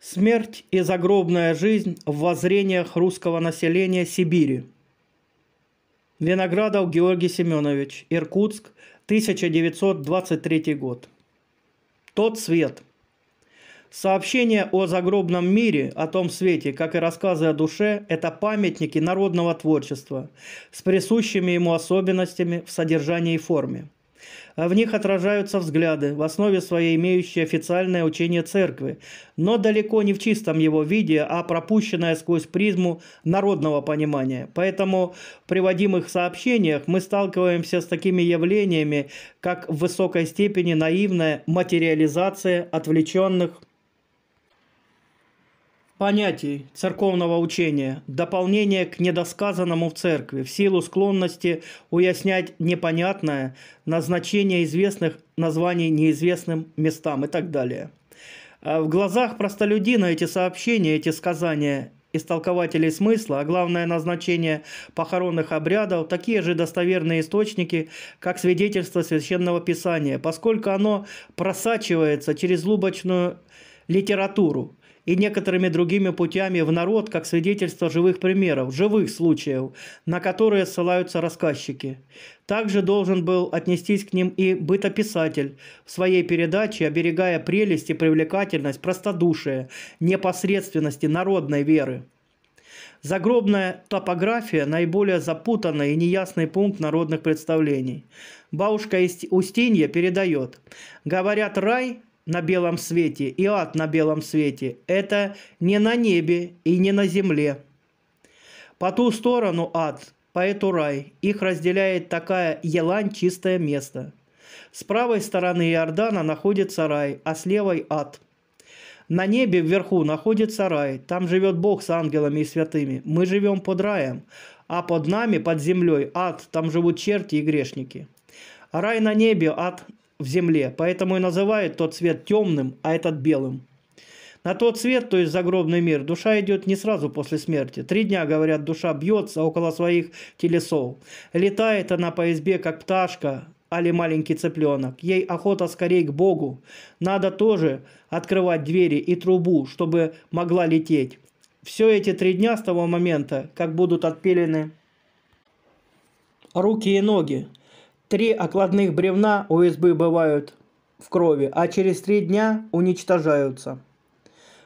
Смерть и загробная жизнь в воззрениях русского населения Сибири. Виноградов Георгий Семенович, Иркутск, 1923 год. Тот свет. Сообщения о загробном мире, о том свете, как и рассказы о душе, это памятники народного творчества с присущими ему особенностями в содержании и форме. А в них отражаются взгляды, в основе своей имеющие официальное учение церкви, но далеко не в чистом его виде, а пропущенное сквозь призму народного понимания. Поэтому в приводимых сообщениях мы сталкиваемся с такими явлениями, как в высокой степени наивная материализация отвлеченных понятий церковного учения, дополнение к недосказанному в церкви, в силу склонности уяснять непонятное, назначение известных названий неизвестным местам и так далее. А в глазах простолюдина эти сообщения, эти сказания истолкователей смысла, а главное назначение похоронных обрядов, такие же достоверные источники, как свидетельство Священного Писания, поскольку оно просачивается через лубочную литературу, и некоторыми другими путями в народ, как свидетельство живых примеров, живых случаев, на которые ссылаются рассказчики. Также должен был отнестись к ним и бытописатель, в своей передаче оберегая прелесть и привлекательность, простодушие, непосредственности народной веры. Загробная топография – наиболее запутанный и неясный пункт народных представлений. Бабушка Устинья передает. Говорят, рай на белом свете и ад на белом свете – это не на небе и не на земле. По ту сторону ад, по эту рай, их разделяет такая елань чистое место. С правой стороны Иордана находится рай, а с левой – ад. На небе вверху находится рай, там живет Бог с ангелами и святыми, мы живем под раем, а под нами, под землей, ад, там живут черти и грешники. Рай на небе, ад в земле, поэтому и называют тот цвет темным, а этот белым. На тот свет, то есть загробный мир, душа идет не сразу после смерти. Три дня, говорят, душа бьется около своих телесов. Летает она по избе, как пташка, али маленький цыпленок. Ей охота скорее к Богу. Надо тоже открывать двери и трубу, чтобы могла лететь. Все эти три дня с того момента, как будут отпилены руки и ноги, Три окладных бревна УСБ бывают в крови, а через три дня уничтожаются.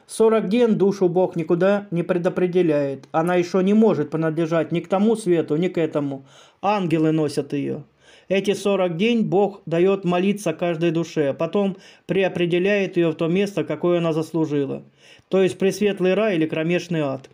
Сорок дней душу Бог никуда не предопределяет. Она еще не может принадлежать ни к тому свету, ни к этому. Ангелы носят ее. Эти 40 день Бог дает молиться каждой душе, а потом преопределяет ее в то место, какое она заслужила, то есть пресветлый рай или кромешный ад.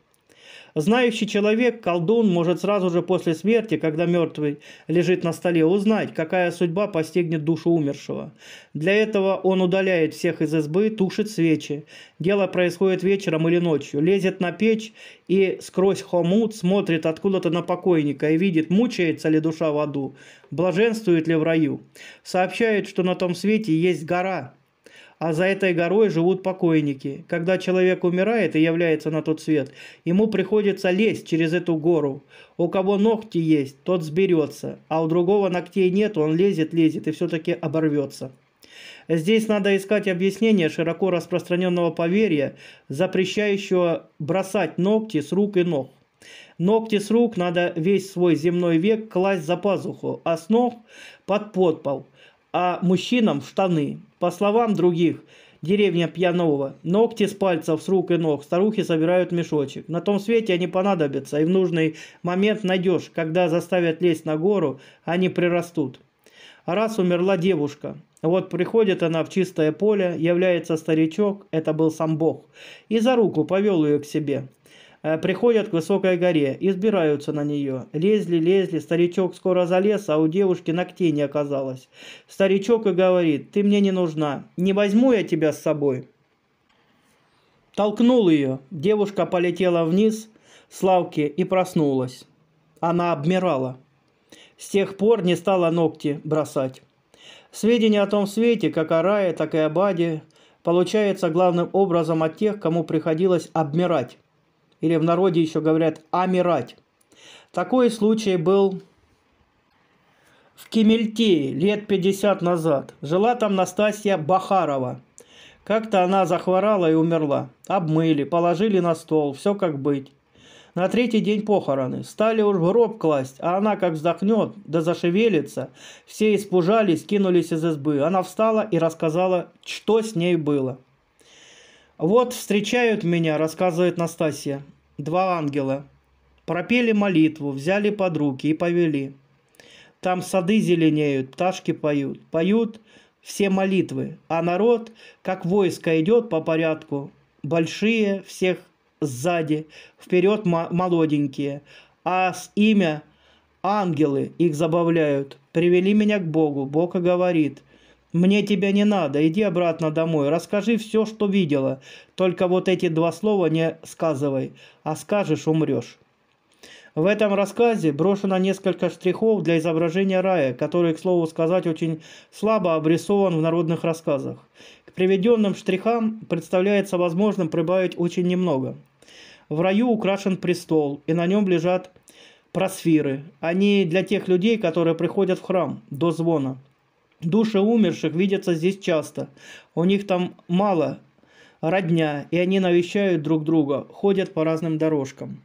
Знающий человек, колдун, может сразу же после смерти, когда мертвый лежит на столе, узнать, какая судьба постигнет душу умершего. Для этого он удаляет всех из избы, тушит свечи. Дело происходит вечером или ночью. Лезет на печь и сквозь хомут смотрит откуда-то на покойника и видит, мучается ли душа в аду, блаженствует ли в раю. Сообщает, что на том свете есть гора – а за этой горой живут покойники. Когда человек умирает и является на тот свет, ему приходится лезть через эту гору. У кого ногти есть, тот сберется, а у другого ногтей нет, он лезет, лезет и все-таки оборвется. Здесь надо искать объяснение широко распространенного поверья, запрещающего бросать ногти с рук и ног. Ногти с рук надо весь свой земной век класть за пазуху, а с ног под подпол – а мужчинам штаны. По словам других, деревня Пьянова, ногти с пальцев, с рук и ног, старухи собирают мешочек. На том свете они понадобятся, и в нужный момент найдешь, когда заставят лезть на гору, они прирастут. А раз умерла девушка, вот приходит она в чистое поле, является старичок, это был сам Бог, и за руку повел ее к себе. Э, приходят к высокой горе, избираются на нее. Лезли, лезли, старичок скоро залез, а у девушки ногтей не оказалось. Старичок и говорит, ты мне не нужна, не возьму я тебя с собой. Толкнул ее, девушка полетела вниз с лавки и проснулась. Она обмирала. С тех пор не стала ногти бросать. Сведения о том свете, как о рае, так и о баде, получается главным образом от тех, кому приходилось обмирать или в народе еще говорят «амирать». Такой случай был в Кемельте лет 50 назад. Жила там Настасья Бахарова. Как-то она захворала и умерла. Обмыли, положили на стол, все как быть. На третий день похороны. Стали уж гроб класть, а она как вздохнет, да зашевелится. Все испужались, кинулись из избы. Она встала и рассказала, что с ней было. Вот встречают меня, рассказывает Настасья, два ангела. Пропели молитву, взяли под руки и повели. Там сады зеленеют, пташки поют, поют все молитвы, а народ, как войско, идет по порядку. Большие всех сзади, вперед молоденькие, а с имя ангелы их забавляют. Привели меня к Богу, Бог и говорит – «Мне тебя не надо, иди обратно домой, расскажи все, что видела, только вот эти два слова не сказывай, а скажешь – умрешь». В этом рассказе брошено несколько штрихов для изображения рая, который, к слову сказать, очень слабо обрисован в народных рассказах. К приведенным штрихам представляется возможным прибавить очень немного. В раю украшен престол, и на нем лежат просфиры. Они для тех людей, которые приходят в храм до звона – Души умерших видятся здесь часто. У них там мало родня, и они навещают друг друга, ходят по разным дорожкам.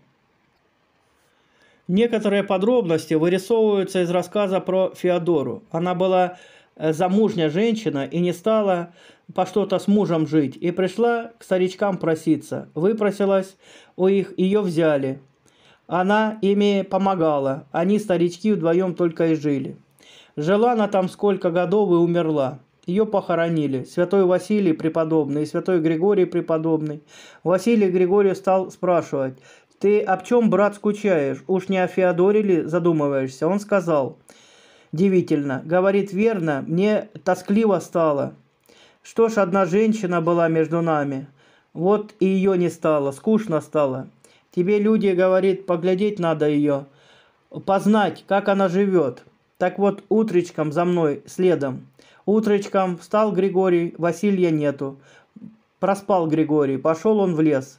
Некоторые подробности вырисовываются из рассказа про Феодору. Она была э, замужняя женщина и не стала по что-то с мужем жить, и пришла к старичкам проситься. Выпросилась у их, ее взяли. Она ими помогала, они, старички, вдвоем только и жили. Жила она там сколько годов и умерла. Ее похоронили. Святой Василий преподобный и святой Григорий преподобный. Василий Григорий стал спрашивать, «Ты об чем, брат, скучаешь? Уж не о Феодоре ли задумываешься?» Он сказал, «Дивительно, говорит верно, мне тоскливо стало. Что ж, одна женщина была между нами. Вот и ее не стало, скучно стало. Тебе люди, говорит, поглядеть надо ее, познать, как она живет». Так вот, утречком за мной, следом. Утречком встал Григорий, Василия нету. Проспал Григорий, пошел он в лес.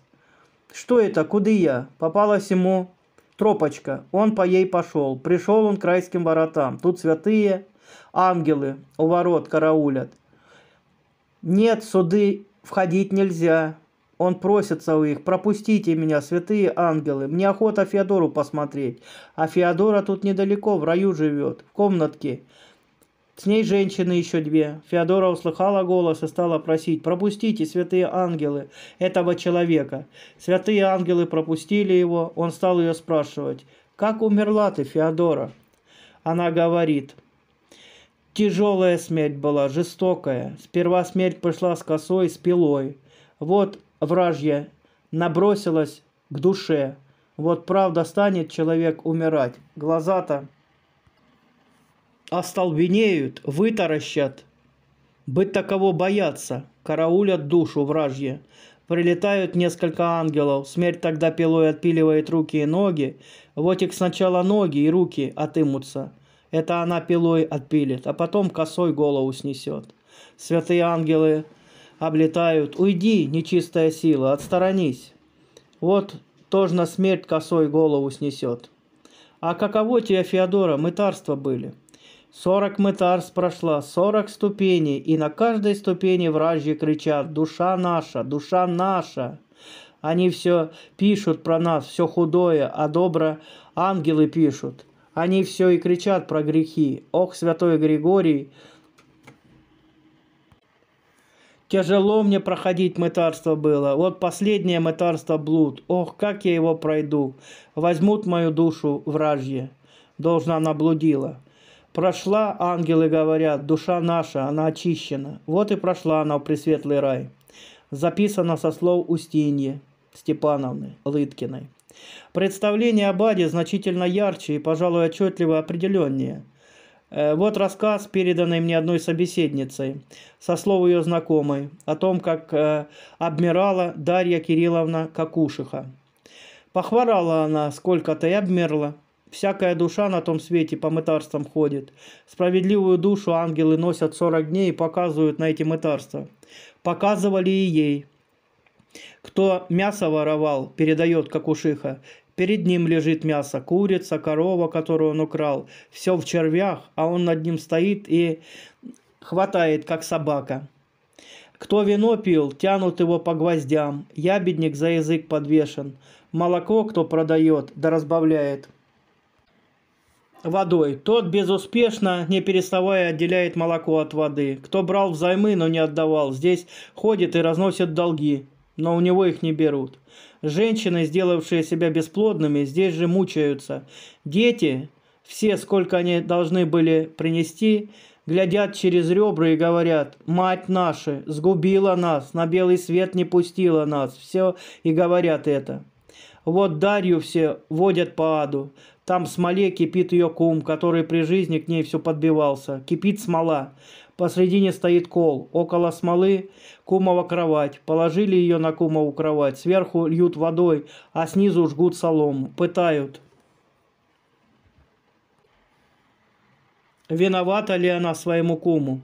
Что это, Куда я? Попалась ему тропочка, он по ей пошел. Пришел он к райским воротам. Тут святые ангелы у ворот караулят. Нет, суды входить нельзя. Он просится у их, пропустите меня, святые ангелы, мне охота Феодору посмотреть. А Феодора тут недалеко, в раю живет, в комнатке. С ней женщины еще две. Феодора услыхала голос и стала просить, пропустите, святые ангелы, этого человека. Святые ангелы пропустили его, он стал ее спрашивать, как умерла ты, Феодора? Она говорит, тяжелая смерть была, жестокая. Сперва смерть пошла с косой, с пилой. Вот вражья набросилась к душе. Вот правда станет человек умирать. Глаза-то остолбенеют, вытаращат. Быть таково боятся, караулят душу вражье. Прилетают несколько ангелов, смерть тогда пилой отпиливает руки и ноги. Вот их сначала ноги и руки отымутся. Это она пилой отпилит, а потом косой голову снесет. Святые ангелы облетают. Уйди, нечистая сила, отсторонись. Вот тоже на смерть косой голову снесет. А каково тебе, Феодора, мытарство были? Сорок мытарств прошла, сорок ступеней, и на каждой ступени вражьи кричат «Душа наша! Душа наша!» Они все пишут про нас, все худое, а добро ангелы пишут. Они все и кричат про грехи. Ох, святой Григорий, Тяжело мне проходить мытарство было. Вот последнее мытарство блуд. Ох, как я его пройду. Возьмут мою душу вражье. Должна она блудила. Прошла, ангелы говорят, душа наша, она очищена. Вот и прошла она в пресветлый рай. Записано со слов Устиньи Степановны Лыткиной. Представление об Аде значительно ярче и, пожалуй, отчетливо определеннее – Э, вот рассказ, переданный мне одной собеседницей, со слов ее знакомой, о том, как э, обмирала Дарья Кирилловна Какушиха. Похворала она, сколько-то и обмерла. Всякая душа на том свете по мытарствам ходит. Справедливую душу ангелы носят 40 дней и показывают на эти мытарства. Показывали и ей. Кто мясо воровал, передает Какушиха, Перед ним лежит мясо, курица, корова, которую он украл. Все в червях, а он над ним стоит и хватает, как собака. Кто вино пил, тянут его по гвоздям. Ябедник за язык подвешен. Молоко кто продает, да разбавляет водой. Тот безуспешно, не переставая, отделяет молоко от воды. Кто брал взаймы, но не отдавал, здесь ходит и разносит долги но у него их не берут. Женщины, сделавшие себя бесплодными, здесь же мучаются. Дети, все, сколько они должны были принести, глядят через ребра и говорят, «Мать наша, сгубила нас, на белый свет не пустила нас». Все и говорят это. Вот Дарью все водят по аду. Там в смоле кипит ее кум, который при жизни к ней все подбивался. Кипит смола. Посредине стоит кол, около смолы кумова кровать. Положили ее на кумову кровать, сверху льют водой, а снизу жгут солому, пытают. Виновата ли она своему куму?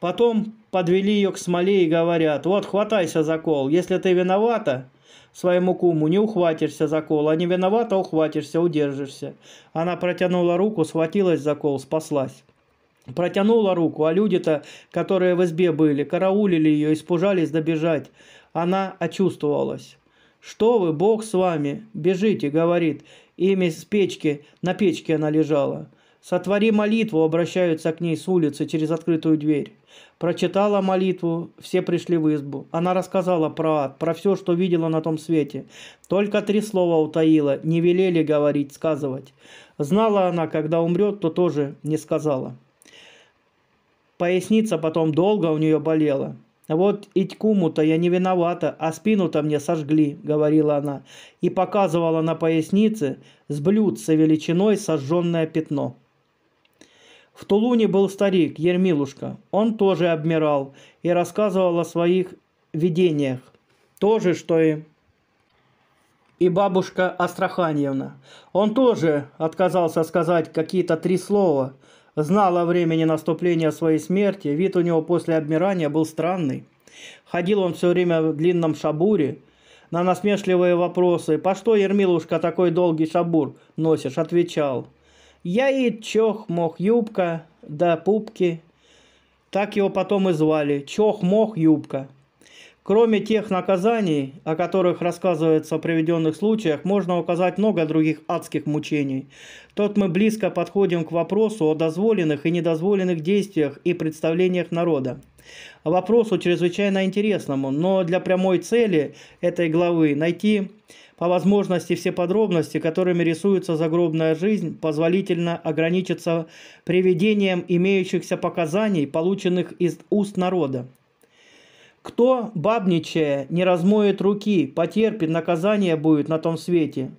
Потом подвели ее к смоле и говорят, вот хватайся за кол, если ты виновата, своему куму, не ухватишься за кол, а не виновата, ухватишься, удержишься. Она протянула руку, схватилась за кол, спаслась. Протянула руку, а люди-то, которые в избе были, караулили ее, испужались добежать. Она очувствовалась. «Что вы, Бог с вами! Бежите!» — говорит. Ими с печки, на печке она лежала. «Сотвори молитву!» — обращаются к ней с улицы через открытую дверь. Прочитала молитву, все пришли в избу. Она рассказала про ад, про все, что видела на том свете. Только три слова утаила, не велели говорить, сказывать. Знала она, когда умрет, то тоже не сказала. Поясница потом долго у нее болела. «Вот Итькуму-то я не виновата, а спину-то мне сожгли», — говорила она, и показывала на пояснице с блюдце величиной сожженное пятно. В Тулуне был старик Ермилушка. Он тоже обмирал и рассказывал о своих видениях. Тоже, что и и бабушка Астраханьевна. Он тоже отказался сказать какие-то три слова – Знал о времени наступления своей смерти, вид у него после обмирания был странный. Ходил он все время в длинном шабуре. На насмешливые вопросы «По что, Ермилушка, такой долгий шабур носишь?» отвечал «Я и чох мох юбка, да пупки». Так его потом и звали «Чох мох юбка». Кроме тех наказаний, о которых рассказывается в приведенных случаях, можно указать много других адских мучений. Тут мы близко подходим к вопросу о дозволенных и недозволенных действиях и представлениях народа. Вопросу чрезвычайно интересному, но для прямой цели этой главы найти по возможности все подробности, которыми рисуется загробная жизнь, позволительно ограничиться приведением имеющихся показаний, полученных из уст народа. Кто, бабничая, не размоет руки, потерпит, наказание будет на том свете.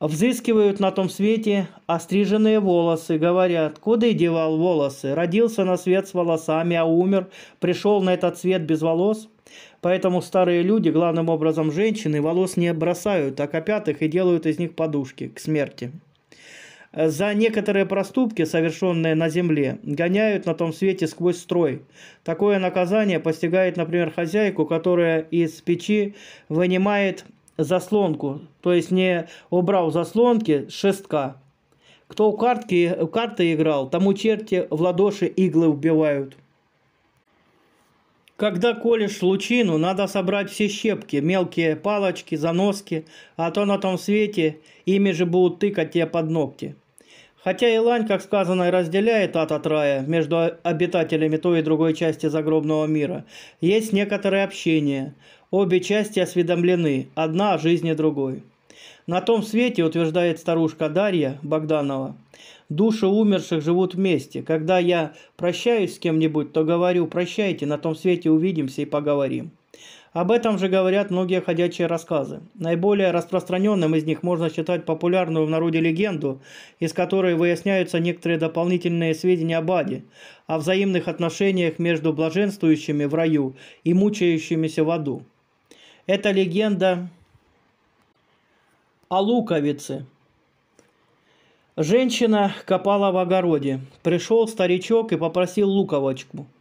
Взыскивают на том свете остриженные волосы, говорят, куда и девал волосы, родился на свет с волосами, а умер, пришел на этот свет без волос. Поэтому старые люди, главным образом женщины, волос не бросают, а копят их и делают из них подушки к смерти. За некоторые проступки, совершенные на земле, гоняют на том свете сквозь строй. Такое наказание постигает, например, хозяйку, которая из печи вынимает заслонку, то есть не убрал заслонки шестка. Кто у картки, в карты играл, тому черти в ладоши иглы убивают. Когда колешь лучину, надо собрать все щепки, мелкие палочки, заноски, а то на том свете ими же будут тыкать тебе под ногти. Хотя Илань, как сказано, разделяет ад от рая между обитателями той и другой части загробного мира, есть некоторое общение. Обе части осведомлены, одна о жизни другой. На том свете, утверждает старушка Дарья Богданова, души умерших живут вместе. Когда я прощаюсь с кем-нибудь, то говорю «прощайте, на том свете увидимся и поговорим». Об этом же говорят многие ходячие рассказы. Наиболее распространенным из них можно считать популярную в народе легенду, из которой выясняются некоторые дополнительные сведения об Аде, о взаимных отношениях между блаженствующими в раю и мучающимися в аду. Это легенда о луковице. Женщина копала в огороде. Пришел старичок и попросил луковочку –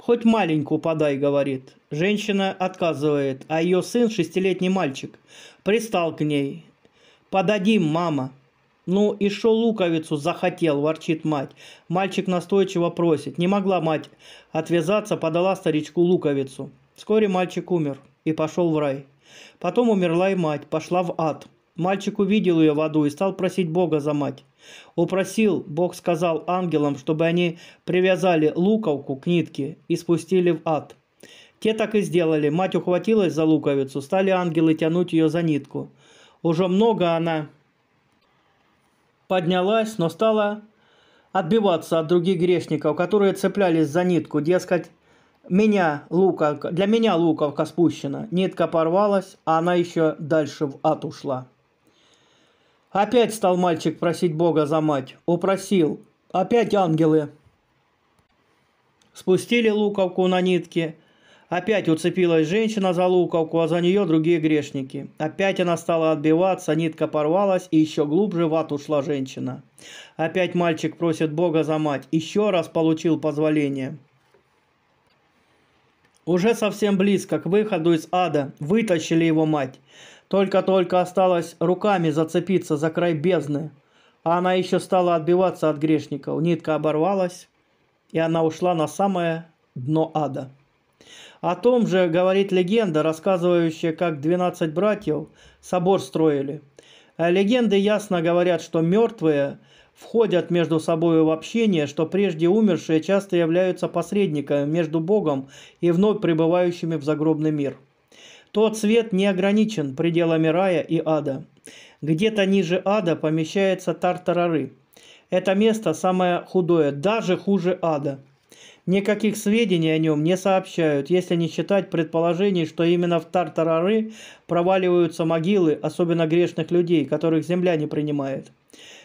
Хоть маленькую подай, говорит. Женщина отказывает, а ее сын, шестилетний мальчик, пристал к ней. Подадим, мама. Ну и шо луковицу захотел, ворчит мать. Мальчик настойчиво просит. Не могла мать отвязаться, подала старичку луковицу. Вскоре мальчик умер и пошел в рай. Потом умерла и мать, пошла в ад. Мальчик увидел ее в аду и стал просить Бога за мать. Упросил, Бог сказал ангелам, чтобы они привязали луковку к нитке и спустили в ад. Те так и сделали. Мать ухватилась за луковицу, стали ангелы тянуть ее за нитку. Уже много она поднялась, но стала отбиваться от других грешников, которые цеплялись за нитку, дескать, меня луковка, для меня луковка спущена. Нитка порвалась, а она еще дальше в ад ушла. Опять стал мальчик просить Бога за мать. Упросил. Опять ангелы. Спустили луковку на нитки. Опять уцепилась женщина за луковку, а за нее другие грешники. Опять она стала отбиваться, нитка порвалась, и еще глубже в ад ушла женщина. Опять мальчик просит Бога за мать. Еще раз получил позволение. Уже совсем близко к выходу из ада вытащили его мать. Только-только осталось руками зацепиться за край бездны, а она еще стала отбиваться от грешников. Нитка оборвалась, и она ушла на самое дно ада. О том же говорит легенда, рассказывающая, как 12 братьев собор строили. Легенды ясно говорят, что мертвые входят между собой в общение, что прежде умершие часто являются посредниками между Богом и вновь пребывающими в загробный мир – тот свет не ограничен пределами рая и ада. Где-то ниже ада помещается Тартарары. Это место самое худое, даже хуже ада. Никаких сведений о нем не сообщают, если не считать предположений, что именно в Тартарары проваливаются могилы, особенно грешных людей, которых земля не принимает.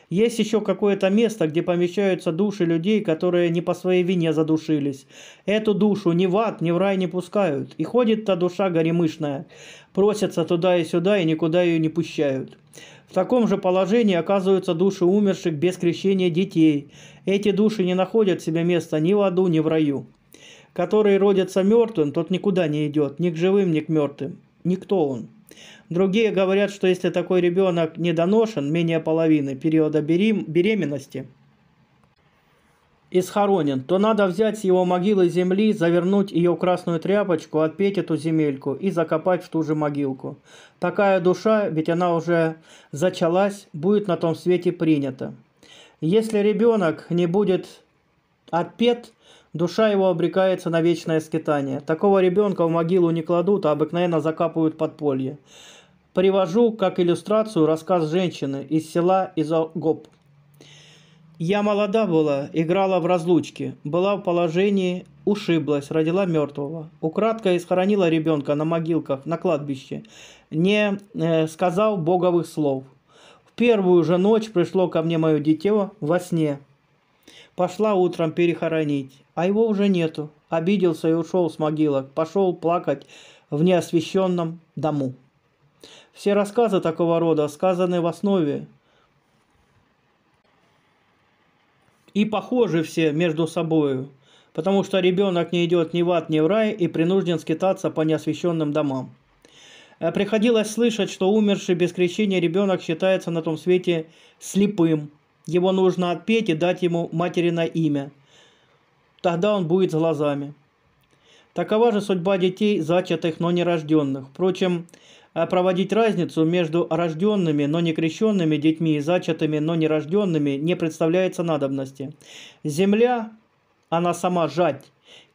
Есть еще какое-то место, где помещаются души людей, которые не по своей вине задушились. Эту душу ни в ад, ни в рай не пускают. И ходит та душа горемышная, просятся туда и сюда, и никуда ее не пущают. В таком же положении оказываются души умерших без крещения детей. Эти души не находят себе места ни в аду, ни в раю. Который родится мертвым, тот никуда не идет, ни к живым, ни к мертвым. Никто он. Другие говорят, что если такой ребенок недоношен, менее половины периода беременности, и схоронен, то надо взять с его могилы земли, завернуть ее в красную тряпочку, отпеть эту земельку и закопать в ту же могилку. Такая душа, ведь она уже зачалась, будет на том свете принята. Если ребенок не будет отпет, Душа его обрекается на вечное скитание. Такого ребенка в могилу не кладут, а обыкновенно закапывают подполье. Привожу как иллюстрацию рассказ женщины из села Изогоп. Я молода была, играла в разлучке, была в положении, ушиблась, родила мертвого. Украдкой схоронила ребенка на могилках, на кладбище, не э, сказал боговых слов. В первую же ночь пришло ко мне мое дитё во сне – Пошла утром перехоронить, а его уже нету. Обиделся и ушел с могилок, пошел плакать в неосвещенном дому. Все рассказы такого рода сказаны в основе и похожи все между собою, потому что ребенок не идет ни в ад, ни в рай и принужден скитаться по неосвещенным домам. Э, приходилось слышать, что умерший без крещения ребенок считается на том свете слепым – его нужно отпеть и дать ему материное имя. Тогда он будет с глазами. Такова же судьба детей, зачатых, но не рожденных. Впрочем, а проводить разницу между рожденными, но не крещенными детьми и зачатыми, но не рожденными не представляется надобности. Земля, она сама жать,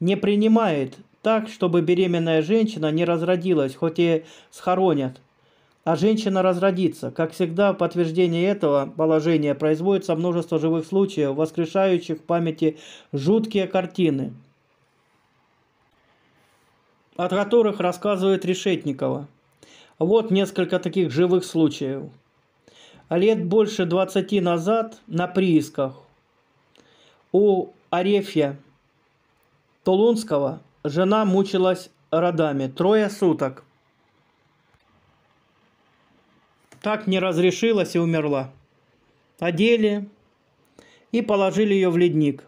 не принимает так, чтобы беременная женщина не разродилась, хоть и схоронят – а женщина разродится. Как всегда, в подтверждение этого положения производится множество живых случаев, воскрешающих в памяти жуткие картины, от которых рассказывает Решетникова. Вот несколько таких живых случаев. Лет больше 20 назад на приисках у Арефья Толунского жена мучилась родами трое суток – так не разрешилась и умерла. Одели и положили ее в ледник.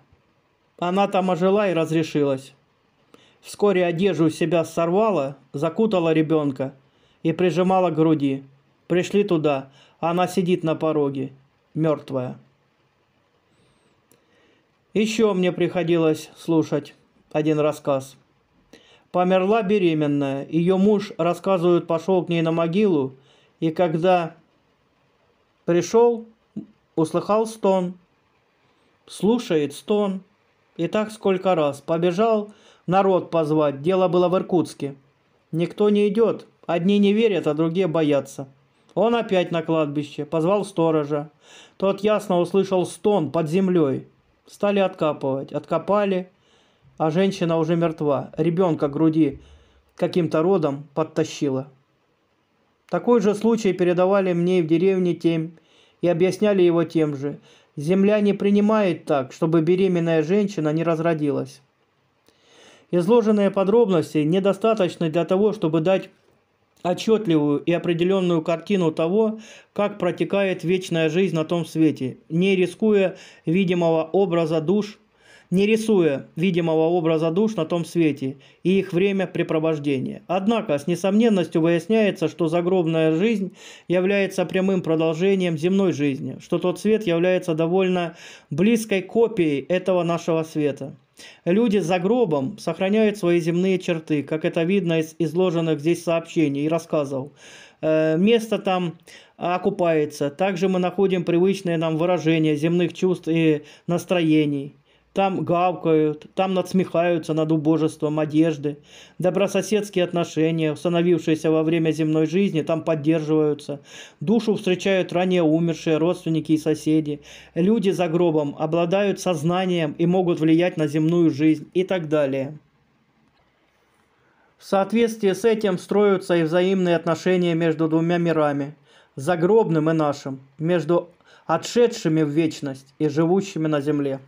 Она там ожила и разрешилась. Вскоре одежду с себя сорвала, закутала ребенка и прижимала к груди. Пришли туда, она сидит на пороге, мертвая. Еще мне приходилось слушать один рассказ. Померла беременная, ее муж, рассказывают, пошел к ней на могилу и когда пришел, услыхал стон, слушает стон. И так сколько раз. Побежал народ позвать, дело было в Иркутске. Никто не идет, одни не верят, а другие боятся. Он опять на кладбище, позвал сторожа. Тот ясно услышал стон под землей. Стали откапывать, откопали, а женщина уже мертва. Ребенка груди каким-то родом подтащила. Такой же случай передавали мне в деревне тем, и объясняли его тем же. Земля не принимает так, чтобы беременная женщина не разродилась. Изложенные подробности недостаточны для того, чтобы дать отчетливую и определенную картину того, как протекает вечная жизнь на том свете, не рискуя видимого образа душ не рисуя видимого образа душ на том свете и их время препровождения. Однако с несомненностью выясняется, что загробная жизнь является прямым продолжением земной жизни, что тот свет является довольно близкой копией этого нашего света. Люди за гробом сохраняют свои земные черты, как это видно из изложенных здесь сообщений и рассказов. Э, место там окупается. Также мы находим привычные нам выражения земных чувств и настроений. Там гавкают, там надсмехаются над убожеством одежды. Добрососедские отношения, установившиеся во время земной жизни, там поддерживаются. Душу встречают ранее умершие родственники и соседи. Люди за гробом обладают сознанием и могут влиять на земную жизнь и так далее. В соответствии с этим строятся и взаимные отношения между двумя мирами – загробным и нашим, между отшедшими в вечность и живущими на земле.